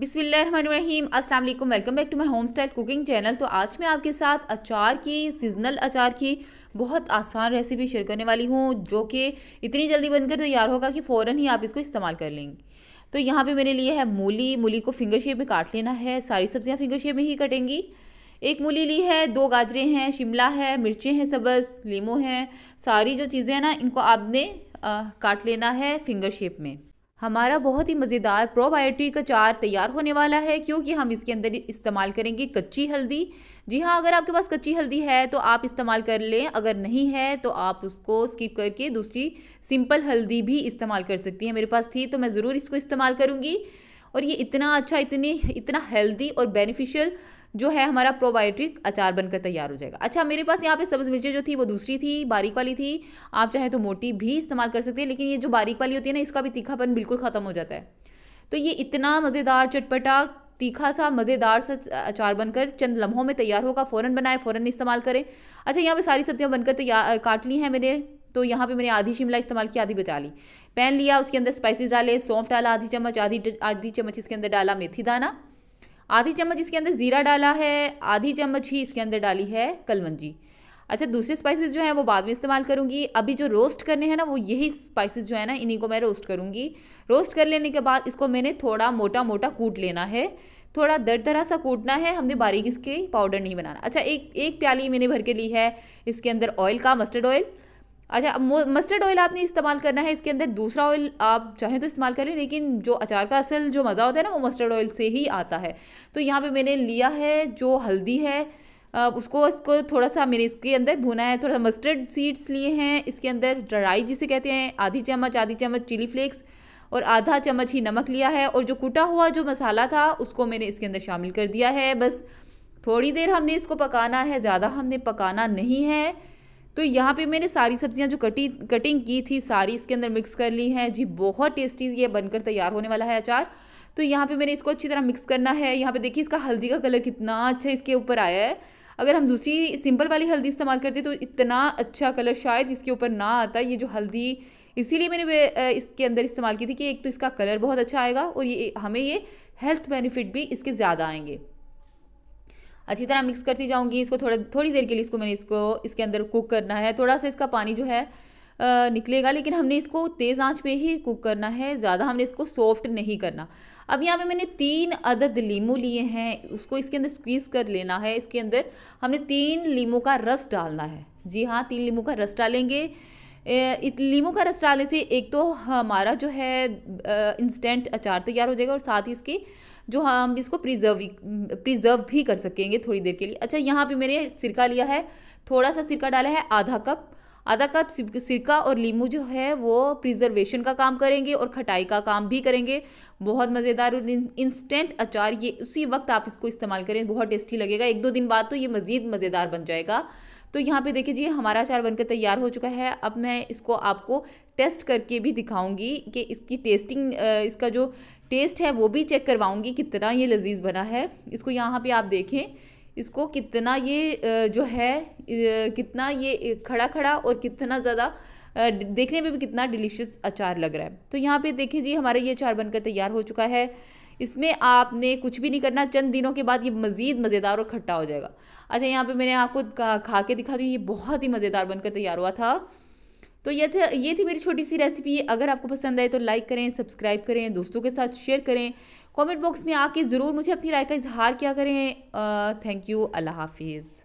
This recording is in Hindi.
बिसमीम अस्सलाम वालेकुम welcome back to my home style cooking channel तो आज मैं आपके साथ अचार की सीजनल अचार की बहुत आसान रेसिपी शेयर करने वाली हूँ जो कि इतनी जल्दी बनकर तैयार होगा कि फ़ौर ही आप इसको इस्तेमाल कर लेंगे तो यहाँ पे मैंने लिया है मूली मूली को फिंगर शेप में काट लेना है सारी सब्ज़ियाँ फिंगर शेप में ही कटेंगी एक मूली ली है दो गाजरें हैं शिमला है मिर्चें हैं सबस लीमू हैं सारी जो चीज़ें हैं ना इनको आपने काट लेना है फिंगर शेप में हमारा बहुत ही मज़ेदार प्रोबायोटिक अचार तैयार होने वाला है क्योंकि हम इसके अंदर इस्तेमाल करेंगे कच्ची हल्दी जी हाँ अगर आपके पास कच्ची हल्दी है तो आप इस्तेमाल कर लें अगर नहीं है तो आप उसको स्किप करके दूसरी सिंपल हल्दी भी इस्तेमाल कर सकती हैं मेरे पास थी तो मैं ज़रूर इसको इस्तेमाल करूँगी और ये इतना अच्छा इतनी इतना हेल्दी और बेनिफिशियल जो है हमारा प्रोबायोटिक अचार बनकर तैयार हो जाएगा अच्छा मेरे पास यहाँ पे सब्ज़ मिर्ची जो थी वो दूसरी थी बारीक वाली थी आप चाहे तो मोटी भी इस्तेमाल कर सकते हैं लेकिन ये जो बारीक वाली होती है ना इसका भी तीखापन बिल्कुल ख़त्म हो जाता है तो ये इतना मज़ेदार चटपटा तीखा सा मज़ेदार सा अचार बनकर चंद लम्हों में तैयार होगा फ़ौरन बनाए फ़ौर इस्तेमाल करें अच्छा यहाँ पर सारी सब्ज़ियाँ बनकर तैयार काट ली हैं मैंने तो यहाँ पे मैंने आधी शिमला इस्तेमाल की आधी बचा ली पैन लिया उसके अंदर स्पाइसेस डाले सौंफ डाला आधी चम्मच आधी आधी चम्मच इसके अंदर डाला मेथी दाना आधी चम्मच इसके अंदर ज़ीरा डाला है आधी चम्मच ही इसके अंदर डाली है कलमंजी अच्छा दूसरे स्पाइसेस जो हैं वो बाद में इस्तेमाल करूँगी अभी जो रोस्ट करने हैं ना वो यही स्पाइसेस जो है ना इन्हीं को मैं रोस्ट करूँगी रोस्ट कर लेने के बाद इसको मैंने थोड़ा मोटा मोटा कूट लेना है थोड़ा दर तरह सा कूटना है हमने बारीक इसके पाउडर नहीं बनाना अच्छा एक एक प्याली मैंने भर के ली है इसके अंदर ऑयल का मस्टर्ड ऑयल अच्छा मस्टर्ड ऑयल आपने इस्तेमाल करना है इसके अंदर दूसरा ऑयल आप चाहें तो इस्तेमाल करें लेकिन जो अचार का असल जो मज़ा होता है ना वो मस्टर्ड ऑयल से ही आता है तो यहाँ पे मैंने लिया है जो हल्दी है उसको इसको थोड़ा सा मैंने इसके अंदर भुना है थोड़ा सा मस्टर्ड सीड्स लिए हैं इसके अंदर ड्राई जिसे कहते हैं आधी चम्मच आधी चम्मच चिली फ्लेक्स और आधा चम्मच ही नमक लिया है और जो कुटा हुआ जो मसाला था उसको मैंने इसके अंदर शामिल कर दिया है बस थोड़ी देर हमने इसको पकाना है ज़्यादा हमने पकाना नहीं है तो यहाँ पे मैंने सारी सब्जियाँ जो कटी कटिंग की थी सारी इसके अंदर मिक्स कर ली हैं जी बहुत टेस्टी ये बनकर तैयार होने वाला है अचार तो यहाँ पे मैंने इसको अच्छी तरह मिक्स करना है यहाँ पे देखिए इसका हल्दी का कलर कितना अच्छा इसके ऊपर आया है अगर हम दूसरी सिंपल वाली हल्दी इस्तेमाल करते तो इतना अच्छा कलर शायद इसके ऊपर ना आता ये जो हल्दी इसीलिए मैंने इसके अंदर इस्तेमाल की थी कि एक तो इसका कलर बहुत अच्छा आएगा और ये हमें ये हेल्थ बेनिफिट भी इसके ज़्यादा आएंगे अच्छी तरह मिक्स करती जाऊँगी इसको थोड़ा थोड़ी देर के लिए इसको मैंने इसको इसके अंदर कुक करना है थोड़ा सा इसका पानी जो है निकलेगा लेकिन हमने इसको तेज़ आंच पे ही कुक करना है ज़्यादा हमने इसको सॉफ्ट नहीं करना अब यहाँ पे मैंने तीन अदद लीमू लिए हैं उसको इसके अंदर स्क्वीज़ कर लेना है इसके अंदर हमने तीन लीमू का रस डालना है जी हाँ तीन लीमू का रस डालेंगे लीमू का रस डालने से एक तो हमारा जो है इंस्टेंट अचार तैयार हो जाएगा और साथ ही इसकी जो हम इसको प्रिजर्व प्रिजर्व भी कर सकेंगे थोड़ी देर के लिए अच्छा यहाँ पे मैंने सिरका लिया है थोड़ा सा सिरका डाला है आधा कप आधा कप सिरका और लीमू जो है वो प्रिजर्वेशन का काम करेंगे और खटाई का काम भी करेंगे बहुत मज़ेदार और इंस्टेंट अचार ये उसी वक्त आप इसको इस्तेमाल करें बहुत टेस्टी लगेगा एक दो दिन बाद तो ये मज़ीद मज़ेदार बन जाएगा तो यहाँ पे देखिए जी हमारा अचार बनकर तैयार हो चुका है अब मैं इसको आपको टेस्ट करके भी दिखाऊंगी कि इसकी टेस्टिंग इसका जो टेस्ट है वो भी चेक करवाऊंगी कितना ये लजीज बना है इसको यहाँ पे आप देखें इसको कितना ये जो है कितना ये खड़ा खड़ा और कितना ज़्यादा देखने में भी कितना डिलीशियस अचार लग रहा है तो यहाँ पे देखें जी हमारा ये अचार बनकर तैयार हो चुका है इसमें आपने कुछ भी नहीं करना चंद दिनों के बाद ये मज़ीद मज़ेदार और खट्टा हो जाएगा अच्छा यहाँ पे मैंने आपको खा के दिखा दी ये बहुत ही मज़ेदार बनकर तैयार हुआ था तो ये थे ये थी मेरी छोटी सी रेसिपी अगर आपको पसंद आए तो लाइक करें सब्सक्राइब करें दोस्तों के साथ शेयर करें कमेंट बॉक्स में आके ज़रूर मुझे अपनी राय का इजहार किया करें थैंक यू अल्लाह हाफिज़